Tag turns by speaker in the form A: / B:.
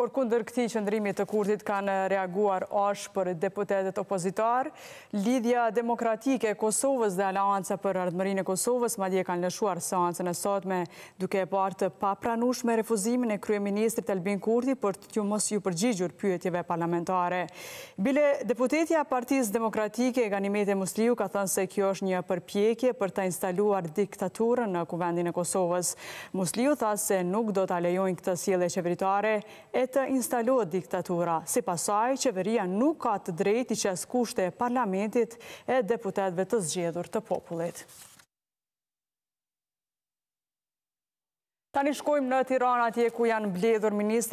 A: Por kundër këti qëndrimit të kurtit kanë reaguar ash për deputetet opozitar, lidhja demokratike e Kosovës dhe alanca për ardëmërin e Kosovës, ma dje kanë lëshuar seancën e sotme duke e partë papranush me refuzimin e Kryeministrit Albin Kurti për të tjo mos ju përgjigjur pyetjeve parlamentare. Bile, deputetja partiz demokratike e ganimete Musliu ka thënë se kjo është një përpjekje për të instaluar diktaturën në kuvendin e Kosovës. Musliu tha se nuk do të alejojnë këtë sile qeveritare e të instalohet diktatura, si pasaj qeveria nuk ka të drejti që as kushte parlamentit e deputetve të zgjedhur të popullit. Tani shkojmë në Tirana tje ku janë bledhur ministrë.